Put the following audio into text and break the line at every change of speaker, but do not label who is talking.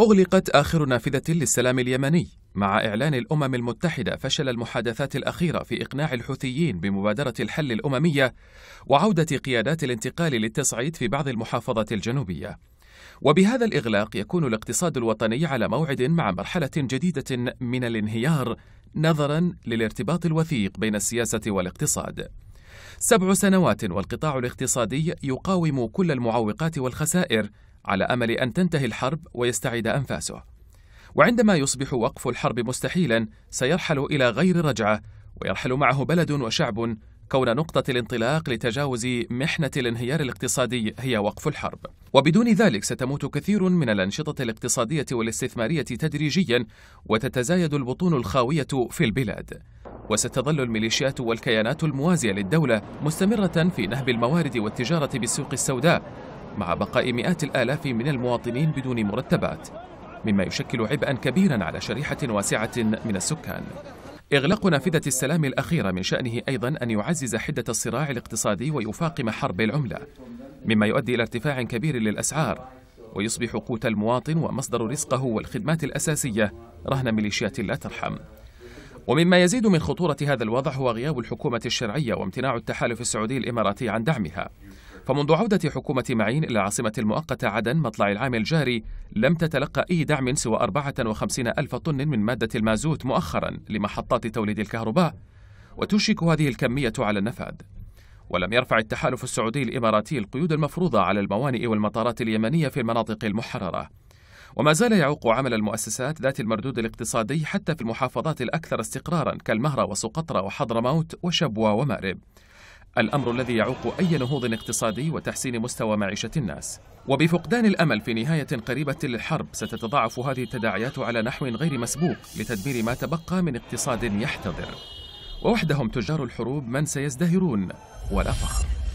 أغلقت آخر نافذة للسلام اليمني مع إعلان الأمم المتحدة فشل المحادثات الأخيرة في إقناع الحوثيين بمبادرة الحل الأممية وعودة قيادات الانتقال للتصعيد في بعض المحافظات الجنوبية. وبهذا الإغلاق يكون الاقتصاد الوطني على موعد مع مرحلة جديدة من الانهيار نظرا للارتباط الوثيق بين السياسة والاقتصاد. سبع سنوات والقطاع الاقتصادي يقاوم كل المعوقات والخسائر على امل ان تنتهي الحرب ويستعيد انفاسه وعندما يصبح وقف الحرب مستحيلا سيرحل الى غير رجعه ويرحل معه بلد وشعب كون نقطة الانطلاق لتجاوز محنة الانهيار الاقتصادي هي وقف الحرب. وبدون ذلك ستموت كثير من الأنشطة الاقتصادية والاستثمارية تدريجيا وتتزايد البطون الخاوية في البلاد. وستظل الميليشيات والكيانات الموازية للدولة مستمرة في نهب الموارد والتجارة بالسوق السوداء مع بقاء مئات الآلاف من المواطنين بدون مرتبات مما يشكل عبئا كبيرا على شريحة واسعة من السكان إغلاق نافذة السلام الأخيرة من شأنه أيضا أن يعزز حدة الصراع الاقتصادي ويفاقم حرب العملة مما يؤدي إلى ارتفاع كبير للأسعار ويصبح قوت المواطن ومصدر رزقه والخدمات الأساسية رهن ميليشيات لا ترحم ومما يزيد من خطورة هذا الوضع هو غياب الحكومة الشرعية وامتناع التحالف السعودي الإماراتي عن دعمها فمنذ عودة حكومة معين إلى العاصمة المؤقتة عدن مطلع العام الجاري لم تتلقى أي دعم سوى 54 ألف طن من مادة المازوت مؤخرا لمحطات توليد الكهرباء وتشك هذه الكمية على النفاذ ولم يرفع التحالف السعودي الإماراتي القيود المفروضة على الموانئ والمطارات اليمنية في المناطق المحررة وما زال يعوق عمل المؤسسات ذات المردود الاقتصادي حتى في المحافظات الأكثر استقرارا كالمهرة وسقطرى وحضرموت وشبوة ومأرب الأمر الذي يعوق أي نهوض اقتصادي وتحسين مستوى معيشة الناس وبفقدان الأمل في نهاية قريبة للحرب ستتضاعف هذه التداعيات على نحو غير مسبوق لتدمير ما تبقى من اقتصاد يحتضر ووحدهم تجار الحروب من سيزدهرون ولا فخر